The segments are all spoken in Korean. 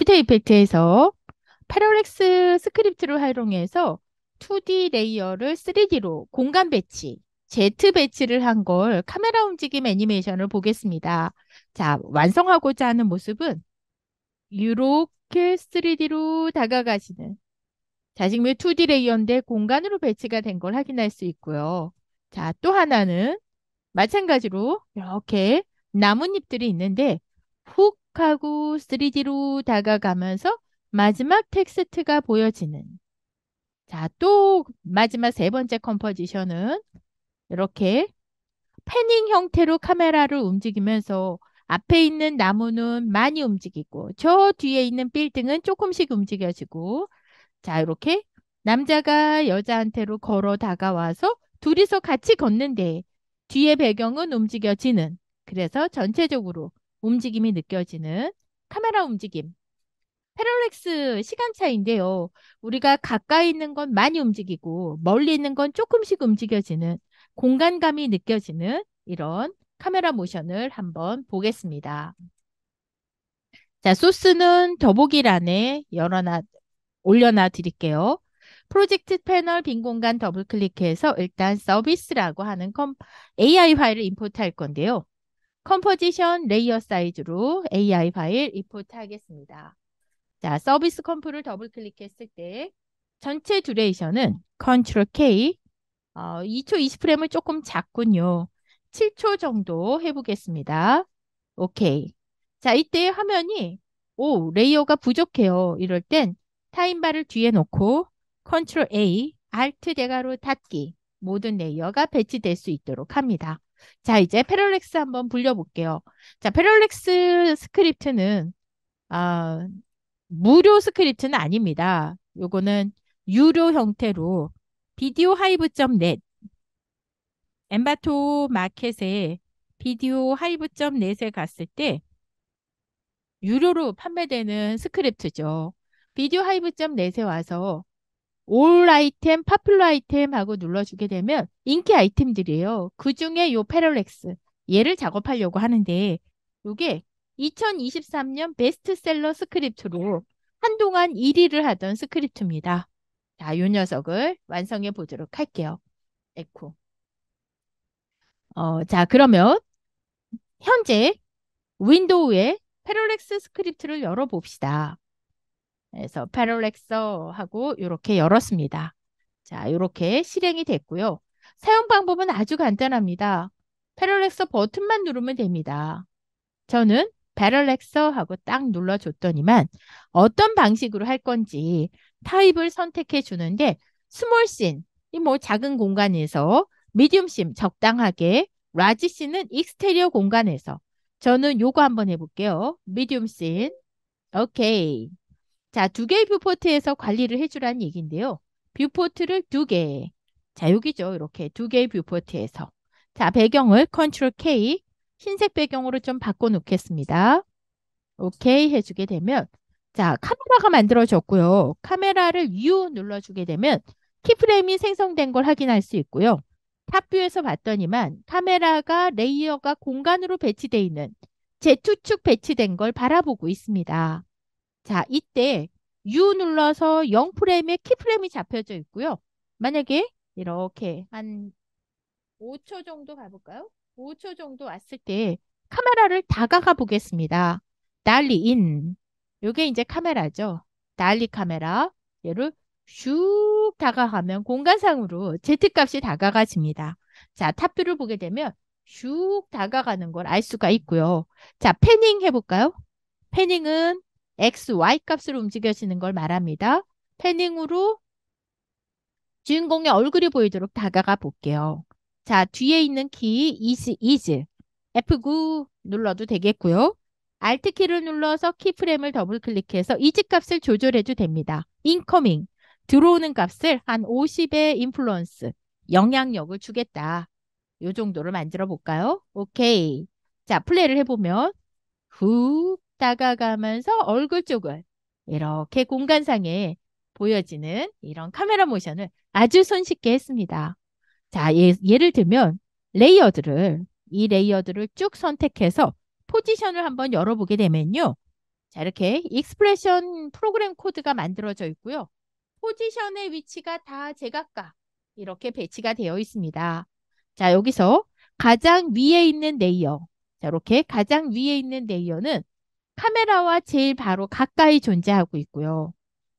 애프터 이펙트에서 패럴렉스 스크립트를 활용해서 2D 레이어를 3D로 공간 배치, Z 배치를 한 걸 카메라 움직임 애니메이션을 보겠습니다. 자, 완성하고자 하는 모습은 이렇게 3D로 다가가시는 자식물 2D 레이어인데 공간으로 배치가 된 걸 확인할 수 있고요. 자, 또 하나는 마찬가지로 이렇게 나뭇잎들이 있는데 훅 하고 3D로 다가가면서 마지막 텍스트가 보여지는 자, 또 마지막 세 번째 컴포지션은 이렇게 패닝 형태로 카메라를 움직이면서 앞에 있는 나무는 많이 움직이고 저 뒤에 있는 빌딩은 조금씩 움직여지고 자, 이렇게 남자가 여자한테로 걸어 다가와서 둘이서 같이 걷는데 뒤에 배경은 움직여지는 그래서 전체적으로 움직임이 느껴지는 카메라 움직임. 패럴렉스 시간차인데요. 우리가 가까이 있는 건 많이 움직이고 멀리 있는 건 조금씩 움직여지는 공간감이 느껴지는 이런 카메라 모션을 한번 보겠습니다. 자, 소스는 더보기란에 열어놔, 올려놔 드릴게요. 프로젝트 패널 빈 공간 더블 클릭해서 일단 서비스라고 하는 컴, AI 파일을 임포트 할 건데요. 컴포지션 레이어 사이즈로 AI 파일 리포트 하겠습니다. 자, 서비스 컴프를 더블 클릭했을 때 전체 듀레이션은 컨트롤 K 어, 2초 20프레임을 조금 작군요. 7초 정도 해보겠습니다. 오케이. 자, 이때 화면이 오, 레이어가 부족해요. 이럴 땐 타임바를 뒤에 놓고 컨트롤 A, Alt 대괄호 닫기 모든 레이어가 배치될 수 있도록 합니다. 자, 이제 패럴렉스 한번 불려볼게요. 자, 패럴렉스 스크립트는 아, 무료 스크립트는 아닙니다. 요거는 유료 형태로 비디오 하이브.net 엠바토 마켓에 비디오 하이브.net에 갔을 때 유료로 판매되는 스크립트죠. 비디오 하이브.net에 와서 올 아이템, 파플러 아이템 하고 눌러주게 되면 인기 아이템들이에요. 그 중에 요 패럴렉스 얘를 작업하려고 하는데 요게 2023년 베스트셀러 스크립트로 한동안 1위를 하던 스크립트입니다. 자, 요 녀석을 완성해 보도록 할게요. 에코. 어, 자, 그러면 현재 윈도우에 패럴렉스 스크립트를 열어봅시다. 그래서 패럴렉서하고 이렇게 열었습니다. 자, 이렇게 실행이 됐고요. 사용 방법은 아주 간단합니다. 패럴렉서 버튼만 누르면 됩니다. 저는 패럴렉서 하고 딱 눌러줬더니만 어떤 방식으로 할 건지 타입을 선택해 주는데 스몰 씬, 이뭐 작은 공간에서 미디움 씬 적당하게 라지 씬은 익스테리어 공간에서 저는 요거 한번 해볼게요. 미디움 씬, 오케이. 자, 두 개의 뷰포트에서 관리를 해주라는 얘기인데요. 뷰포트를 두 개. 자, 여기죠. 이렇게 두 개의 뷰포트에서. 자, 배경을 컨트롤 K, 흰색 배경으로 좀 바꿔놓겠습니다. 오케이 해주게 되면 자, 카메라가 만들어졌고요. 카메라를 U 눌러주게 되면 키프레임이 생성된 걸 확인할 수 있고요. 탑뷰에서 봤더니만 카메라가 레이어가 공간으로 배치되어 있는 제 Z축 배치된 걸 바라보고 있습니다. 자, 이때 U 눌러서 0 프레임에 키 프레임이 잡혀져 있고요. 만약에 이렇게 한 5초 정도 가볼까요? 5초 정도 왔을 때 카메라를 다가가 보겠습니다. 달리 인. 요게 이제 카메라죠. 달리 카메라. 얘를 슉 다가가면 공간상으로 Z값이 다가가집니다. 자, 탑뷰를 보게 되면 슉 다가가는 걸 알 수가 있고요. 자, 패닝 해볼까요? 패닝은 x, y 값으로 움직여지는 걸 말합니다. 패닝으로 주인공의 얼굴이 보이도록 다가가 볼게요. 자, 뒤에 있는 키 is, is F9 눌러도 되겠고요. Alt 키를 눌러서 키프레임을 더블 클릭해서 이즈 값을 조절해도 됩니다. 인커밍 들어오는 값을 한 50의 인플루언스 영향력을 주겠다. 요정도를 만들어 볼까요? 오케이. 자, 플레이를 해보면 w 다가가면서 얼굴 쪽을 이렇게 공간상에 보여지는 이런 카메라 모션을 아주 손쉽게 했습니다. 자, 예, 예를 들면 레이어드를 이 레이어드를 쭉 선택해서 포지션을 한번 열어보게 되면요. 자, 이렇게 익스프레션 프로그램 코드가 만들어져 있고요. 포지션의 위치가 다 제각각 이렇게 배치가 되어 있습니다. 자, 여기서 가장 위에 있는 레이어. 자, 이렇게 가장 위에 있는 레이어는 카메라와 제일 바로 가까이 존재하고 있고요.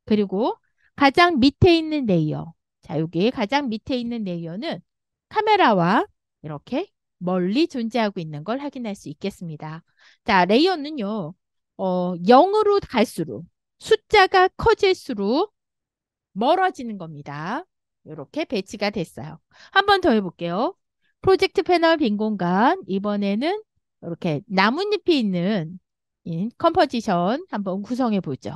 그리고 가장 밑에 있는 레이어. 자, 여기 가장 밑에 있는 레이어는 카메라와 이렇게 멀리 존재하고 있는 걸 확인할 수 있겠습니다. 자, 레이어는요. 어, 0으로 갈수록 숫자가 커질수록 멀어지는 겁니다. 이렇게 배치가 됐어요. 한번 더 해볼게요. 프로젝트 패널 빈 공간 이번에는 이렇게 나뭇잎이 있는 인 컴포지션 한번 구성해 보죠.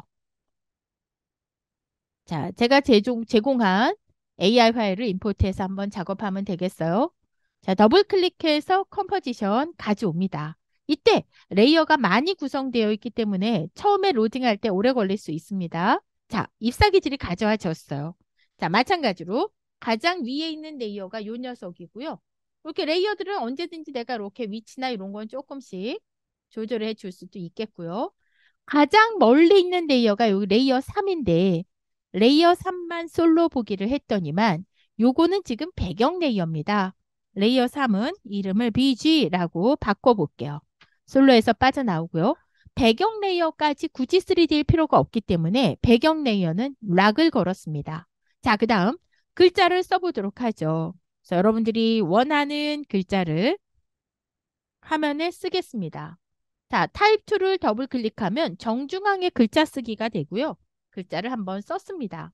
자, 제가 제공, 제공한 AI 파일을 임포트해서 한번 작업하면 되겠어요. 자, 더블 클릭해서 컴포지션 가져옵니다. 이때 레이어가 많이 구성되어 있기 때문에 처음에 로딩할 때 오래 걸릴 수 있습니다. 자, 잎사귀질이 가져와졌어요. 자, 마찬가지로 가장 위에 있는 레이어가 요 녀석이고요. 이렇게 레이어들은 언제든지 내가 이렇게 위치나 이런 건 조금씩 조절해 줄 수도 있겠고요. 가장 멀리 있는 레이어가 여기 레이어 3인데 레이어 3만 솔로 보기를 했더니만 요거는 지금 배경 레이어입니다. 레이어 3은 이름을 BG라고 바꿔볼게요. 솔로에서 빠져나오고요. 배경 레이어까지 굳이 3D일 필요가 없기 때문에 배경 레이어는 락을 걸었습니다. 자, 그 다음 글자를 써보도록 하죠. 그래서 여러분들이 원하는 글자를 화면에 쓰겠습니다. 자, 타입 2를 더블 클릭하면 정중앙에 글자 쓰기가 되고요. 글자를 한번 썼습니다.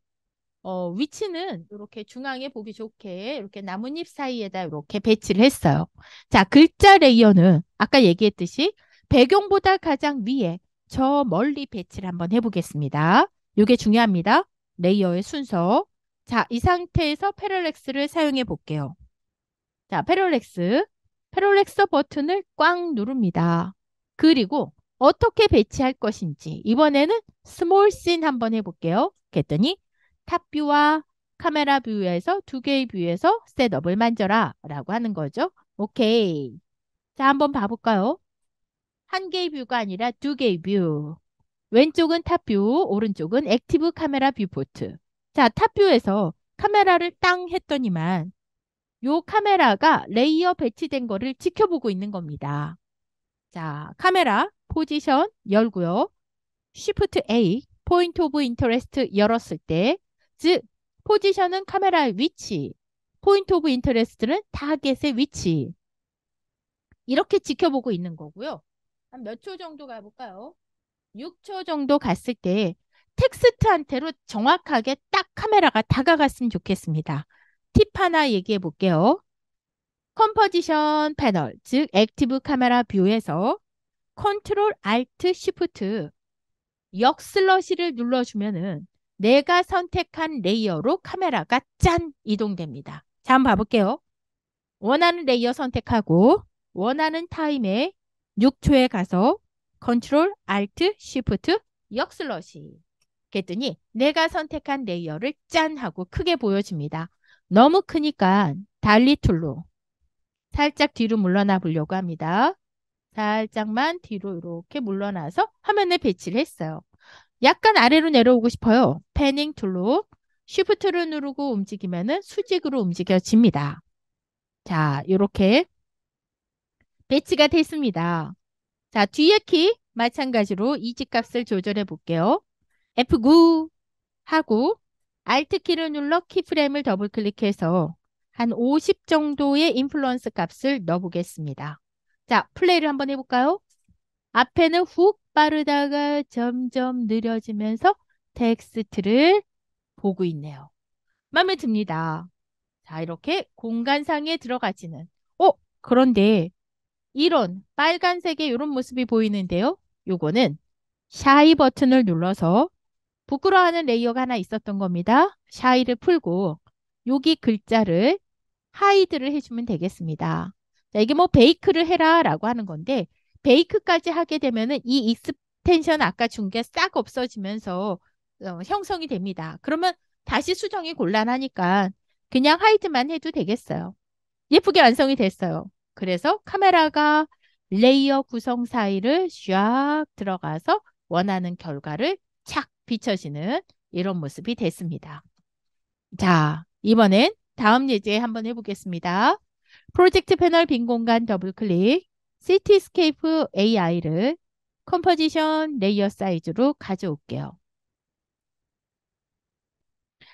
어, 위치는 이렇게 중앙에 보기 좋게 이렇게 나뭇잎 사이에다 이렇게 배치를 했어요. 자, 글자 레이어는 아까 얘기했듯이 배경보다 가장 위에 저 멀리 배치를 한번 해보겠습니다. 이게 중요합니다. 레이어의 순서. 자, 이 상태에서 패럴렉스를 사용해 볼게요. 자, 패럴렉스. 패럴렉스 버튼을 꽉 누릅니다. 그리고 어떻게 배치할 것인지 이번에는 스몰 씬 한번 해볼게요. 그랬더니 탑뷰와 카메라 뷰에서 두 개의 뷰에서 셋업을 만져라 라고 하는 거죠. 오케이. 자 한번 봐볼까요? 한 개의 뷰가 아니라 두 개의 뷰. 왼쪽은 탑뷰, 오른쪽은 액티브 카메라 뷰포트. 자, 탑뷰에서 카메라를 땅 했더니만 요 카메라가 레이어 배치된 거를 지켜보고 있는 겁니다. 자, 카메라 포지션 열고요. Shift A, 포인트 오브 인터레스트 열었을 때, 즉 포지션은 카메라의 위치, 포인트 오브 인터레스트는 타겟의 위치. 이렇게 지켜보고 있는 거고요. 한 몇 초 정도 가볼까요? 6초 정도 갔을 때 텍스트한테로 정확하게 딱 카메라가 다가갔으면 좋겠습니다. 팁 하나 얘기해 볼게요. 컴포지션 패널, 즉 액티브 카메라 뷰에서 컨트롤 알트 시프트 역슬러시를 눌러주면은 내가 선택한 레이어로 카메라가 짠 이동됩니다. 자, 한번 봐볼게요. 원하는 레이어 선택하고 원하는 타임에 6초에 가서 컨트롤 알트 시프트 역슬러시 그랬더니 내가 선택한 레이어를 짠 하고 크게 보여집니다. 너무 크니까 달리 툴로 살짝 뒤로 물러나 보려고 합니다. 살짝만 뒤로 이렇게 물러나서 화면에 배치를 했어요. 약간 아래로 내려오고 싶어요. 패닝 툴로 쉬프트를 누르고 움직이면 수직으로 움직여집니다. 자, 이렇게 배치가 됐습니다. 자, 뒤에 키 마찬가지로 이지 값을 조절해 볼게요. F9 하고 Alt 키를 눌러 키프레임을 더블 클릭해서 한50 정도의 인플루언스 값을 넣어보겠습니다. 자, 플레이를 한번 해볼까요? 앞에는 훅 빠르다가 점점 느려지면서 텍스트를 보고 있네요. 마음에 듭니다. 자, 이렇게 공간상에 들어가지는. 어, 그런데 이런 빨간색의 이런 모습이 보이는데요. 요거는 샤이 버튼을 눌러서 부끄러워하는 레이어가 하나 있었던 겁니다. 샤이를 풀고 여기 글자를 하이드를 해주면 되겠습니다. 자, 이게 뭐 베이크를 해라 라고 하는 건데 베이크까지 하게 되면은 이 익스텐션 아까 준 게 싹 없어지면서 어, 형성이 됩니다. 그러면 다시 수정이 곤란하니까 그냥 하이드만 해도 되겠어요. 예쁘게 완성이 됐어요. 그래서 카메라가 레이어 구성 사이를 쫙 들어가서 원하는 결과를 착 비춰지는 이런 모습이 됐습니다. 자, 이번엔 다음 예제 한번 해보겠습니다. 프로젝트 패널 빈 공간 더블클릭, 시티스케이프 AI를 컴포지션 레이어 사이즈로 가져올게요.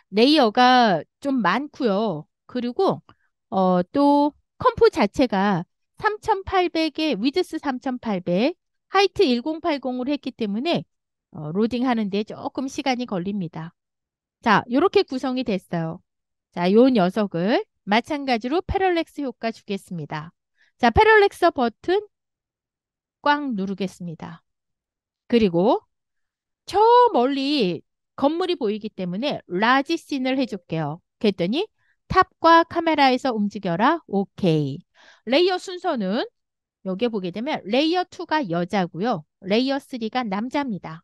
레이어가 좀 많고요. 그리고 어, 또 컴포 자체가 3800에 위드스 3800, 하이트 1 0 8 0으 했기 때문에 어, 로딩하는데 조금 시간이 걸립니다. 자, 이렇게 구성이 됐어요. 자, 요 녀석을 마찬가지로 패럴렉스 효과 주겠습니다. 자, 패럴렉스 버튼 꽉 누르겠습니다. 그리고 저 멀리 건물이 보이기 때문에 라지 씬을 해줄게요. 그랬더니 탑과 카메라에서 움직여라. 오케이. 레이어 순서는 여기에 보게 되면 레이어 2가 여자고요. 레이어 3가 남자입니다.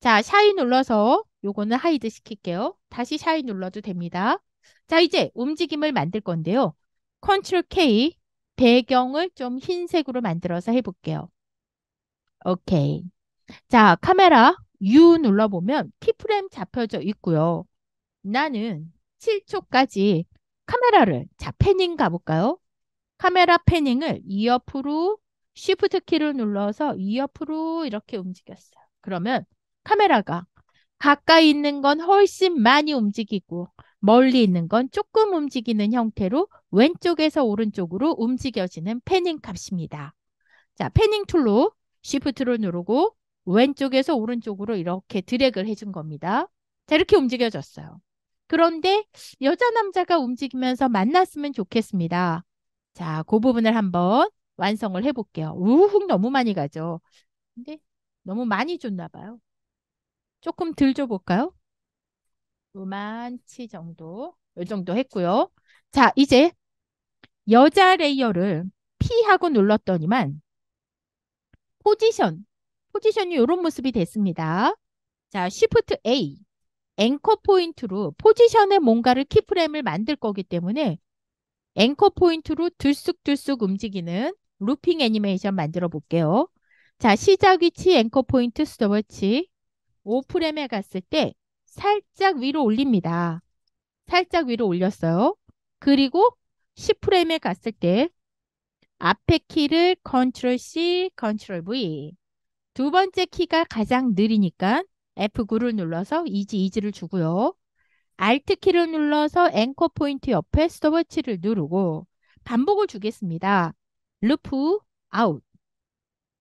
자, 샤이 눌러서 요거는 하이드 시킬게요. 다시 샤이 눌러도 됩니다. 자, 이제 움직임을 만들 건데요. 컨트롤 K 배경을 좀 흰색으로 만들어서 해볼게요. 오케이. 자, 카메라 U 눌러보면 키프레임 잡혀져 있고요. 나는 7초까지 카메라를 자, 패닝 가볼까요? 카메라 패닝을 2 옆으로 Shift 키를 눌러서 2 옆으로 이렇게 움직였어요. 그러면 카메라가 가까이 있는 건 훨씬 많이 움직이고 멀리 있는 건 조금 움직이는 형태로 왼쪽에서 오른쪽으로 움직여지는 패닝 값입니다. 자, 패닝 툴로 Shift를 누르고 왼쪽에서 오른쪽으로 이렇게 드래그를 해준 겁니다. 자, 이렇게 움직여졌어요. 그런데 여자 남자가 움직이면서 만났으면 좋겠습니다. 자, 그 부분을 한번 완성을 해볼게요. 우훅 너무 많이 가죠. 근데 너무 많이 줬나 봐요. 조금 들 줘볼까요? 5만치 정도 요 정도 했고요. 자 이제 여자 레이어를 P하고 눌렀더니만 포지션 포지션이 이런 모습이 됐습니다. 자 Shift A 앵커 포인트로 포지션에 뭔가를 키프레임을 만들 거기 때문에 앵커 포인트로 들쑥들쑥 움직이는 루핑 애니메이션 만들어 볼게요. 자, 시작 위치 앵커 포인트 스톱 워치 5프레임에 갔을 때 살짝 위로 올립니다. 살짝 위로 올렸어요. 그리고 1 0 프레임에 갔을 때 앞에 키를 Ctrl C, Ctrl V. 두 번째 키가 가장 느리니까 F9를 눌러서 이지 이지를 주고요. Alt 키를 눌러서 앵커 포인트 옆에 스톱워치를 누르고 반복을 주겠습니다. 루프 아웃.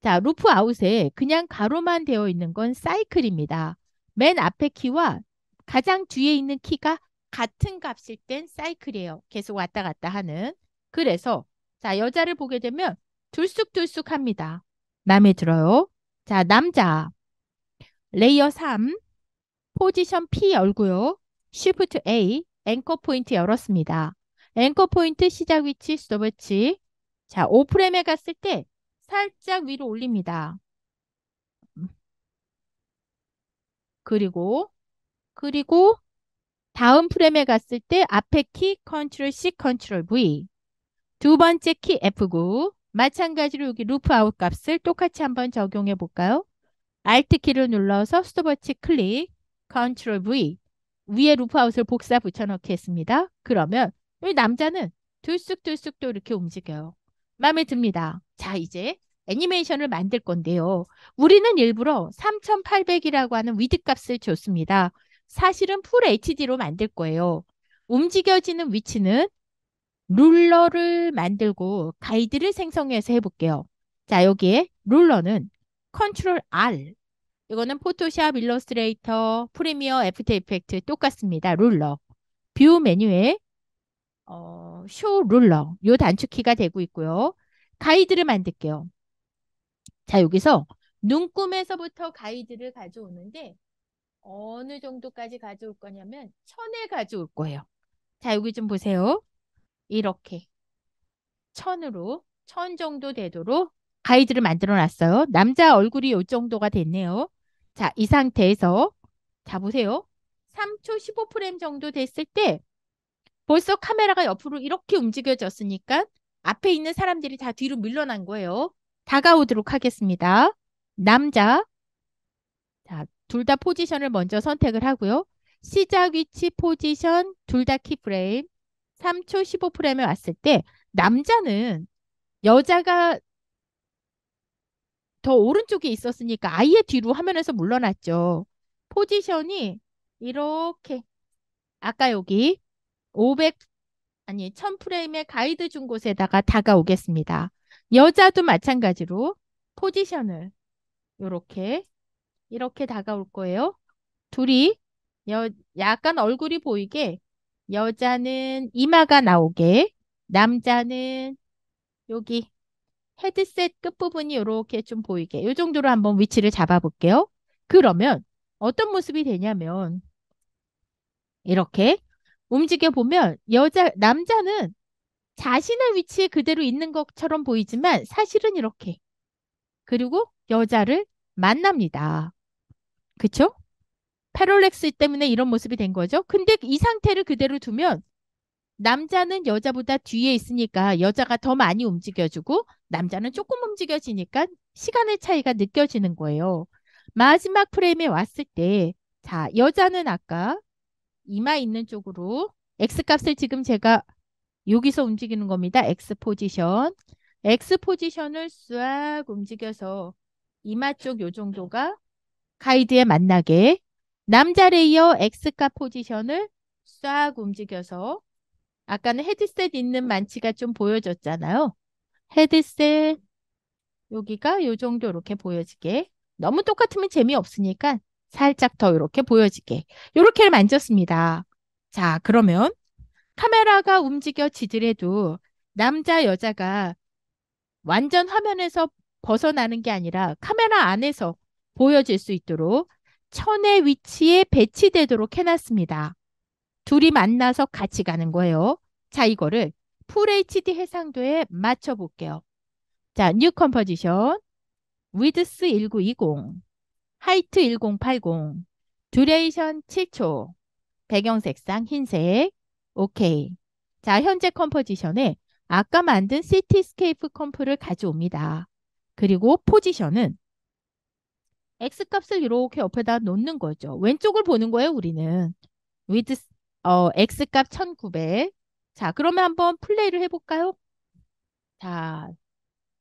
자, 루프 아웃에 그냥 가로만 되어 있는 건 사이클입니다. 맨 앞에 키와 가장 뒤에 있는 키가 같은 값일 땐 사이클이에요. 계속 왔다 갔다 하는. 그래서 자 여자를 보게 되면 둘쑥둘쑥합니다. 마음에 들어요. 자 남자 레이어 3 포지션 P 열고요. Shift A 앵커 포인트 열었습니다. 앵커 포인트 시작 위치 스톱 위치 자 5프레임에 갔을 때 살짝 위로 올립니다. 그리고 그리고 다음 프레임에 갔을 때 앞에 키 컨트롤 C 컨트롤 V 두 번째 키 F9 마찬가지로 여기 루프 아웃 값을 똑같이 한번 적용해 볼까요? Alt 키를 눌러서 스톱워치 클릭 컨트롤 V 위에 루프 아웃을 복사 붙여넣기 했습니다. 그러면 이 남자는 들쑥들쑥 또 이렇게 움직여요. 마음에 듭니다. 자 이제 애니메이션을 만들 건데요. 우리는 일부러 3800이라고 하는 위드 값을 줬습니다. 사실은 풀 HD로 만들 거예요. 움직여지는 위치는 룰러를 만들고 가이드를 생성해서 해볼게요. 자, 여기에 룰러는 컨트롤 R. 이거는 포토샵, 일러스트레이터, 프리미어, 애프터 이펙트 똑같습니다. 룰러. 뷰 메뉴에 어, 쇼 룰러. 요 단축키가 되고 있고요. 가이드를 만들게요. 자, 여기서 눈금에서부터 가이드를 가져오는데 어느 정도까지 가져올 거냐면 천에 가져올 거예요. 자, 여기 좀 보세요. 이렇게 천으로 천 정도 되도록 가이드를 만들어 놨어요. 남자 얼굴이 이 정도가 됐네요. 자, 이 상태에서 자, 보세요. 3초 15프레임 정도 됐을 때 벌써 카메라가 옆으로 이렇게 움직여졌으니까 앞에 있는 사람들이 다 뒤로 밀려난 거예요. 다가오도록 하겠습니다. 남자. 자, 둘 다 포지션을 먼저 선택을 하고요. 시작 위치 포지션 둘 다 키프레임 3초 15프레임에 왔을 때 남자는 여자가 더 오른쪽에 있었으니까 아예 뒤로 화면에서 물러났죠. 포지션이 이렇게 아까 여기 500 아니 1000프레임의 가이드 준 곳에다가 다가오겠습니다. 여자도 마찬가지로 포지션을 이렇게 이렇게 다가올 거예요. 둘이 여, 약간 얼굴이 보이게 여자는 이마가 나오게 남자는 여기 헤드셋 끝부분이 이렇게 좀 보이게 이 정도로 한번 위치를 잡아볼게요. 그러면 어떤 모습이 되냐면 이렇게 움직여 보면 여자 남자는 자신의 위치에 그대로 있는 것처럼 보이지만 사실은 이렇게. 그리고 여자를 만납니다. 그쵸? 패럴렉스 때문에 이런 모습이 된 거죠. 근데 이 상태를 그대로 두면 남자는 여자보다 뒤에 있으니까 여자가 더 많이 움직여주고 남자는 조금 움직여지니까 시간의 차이가 느껴지는 거예요. 마지막 프레임에 왔을 때, 자, 여자는 아까 이마 있는 쪽으로 X값을 지금 제가 여기서 움직이는 겁니다. X 포지션. X 포지션을 쏴악 움직여서 이마 쪽 요 정도가 가이드에 만나게 남자 레이어 X가 포지션을 쏴악 움직여서 아까는 헤드셋 있는 만치가 좀 보여졌잖아요. 헤드셋 여기가 요 정도 이렇게 보여지게 너무 똑같으면 재미없으니까 살짝 더 이렇게 보여지게 이렇게 만졌습니다. 자 그러면 카메라가 움직여지더라도 남자, 여자가 완전 화면에서 벗어나는 게 아니라 카메라 안에서 보여질 수 있도록 천의 위치에 배치되도록 해놨습니다. 둘이 만나서 같이 가는 거예요. 자, 이거를 FHD 해상도에 맞춰볼게요. 자, 뉴 컴포지션, d t h 1920, Height 1080, Duration 7초, 배경 색상 흰색, 오케이. 자, 현재 컴포지션에 아까 만든 시티스케이프 컴프를 가져옵니다. 그리고 포지션은 X값을 이렇게 옆에다 놓는 거죠. 왼쪽을 보는 거예요, 우리는. with 어, X값 1900. 자, 그러면 한번 플레이를 해볼까요? 자,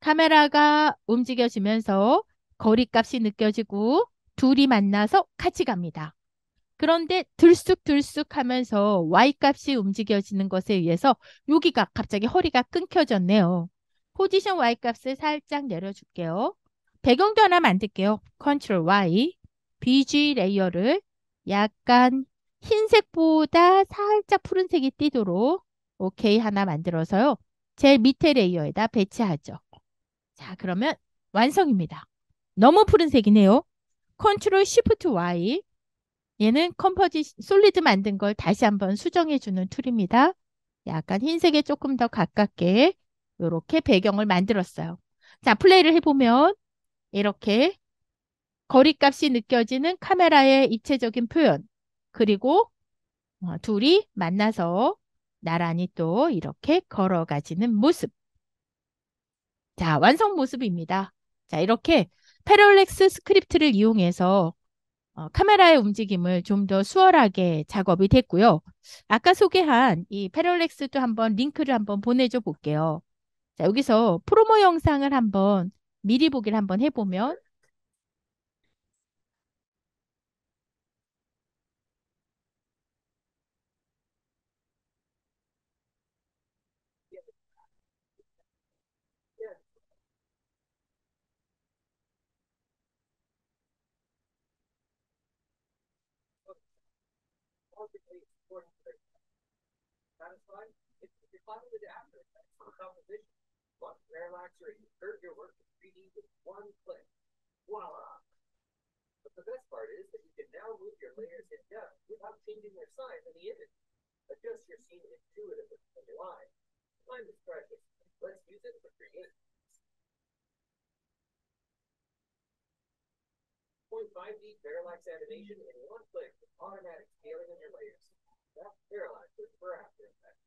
카메라가 움직여지면서 거리값이 느껴지고 둘이 만나서 같이 갑니다. 그런데 들쑥들쑥 하면서 y 값이 움직여지는 것에 의해서 여기가 갑자기 허리가 끊겨졌네요. 포지션 y 값을 살짝 내려줄게요. 배경도 하나 만들게요. 컨트롤 y, bg 레이어를 약간 흰색보다 살짝 푸른색이 띄도록 OK 하나 만들어서요. 제일 밑에 레이어에다 배치하죠. 자 그러면 완성입니다. 너무 푸른색이네요. 컨트롤 i f t y 얘는 컴퍼지 솔리드 만든 걸 다시 한번 수정해 주는 툴입니다. 약간 흰색에 조금 더 가깝게 이렇게 배경을 만들었어요. 자, 플레이를 해보면 이렇게 거리값이 느껴지는 카메라의 입체적인 표현 그리고 어, 둘이 만나서 나란히 또 이렇게 걸어가지는 모습. 자, 완성 모습입니다. 자, 이렇게 패럴렉스 스크립트를 이용해서 어, 카메라의 움직임을 좀 더 수월하게 작업이 됐고요. 아까 소개한 이 패럴렉스도 한번 링크를 한번 보내줘 볼게요. 자, 여기서 프로모 영상을 한번 미리 보기를 한번 해보면 perfectly according to their Satisfied? If, you're fine with the after effects of composition, one or you hurt your work in 3D with one click. Voila! But the best part is that you can now move your layers in depth without changing their size in the image. Adjust your scene intuitively with your line. Time is precious. Let's use it for creating. 5D Parallax animation in one click with automatic scaling of your layers. That's Parallax for After Effects.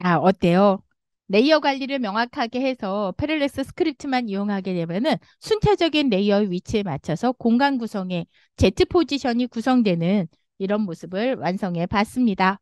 아, 어때요? 레이어 관리를 명확하게 해서 패럴렉스 스크립트만 이용하게 되면은 순차적인 레이어의 위치에 맞춰서 공간 구성에 Z 포지션이 구성되는 이런 모습을 완성해 봤습니다.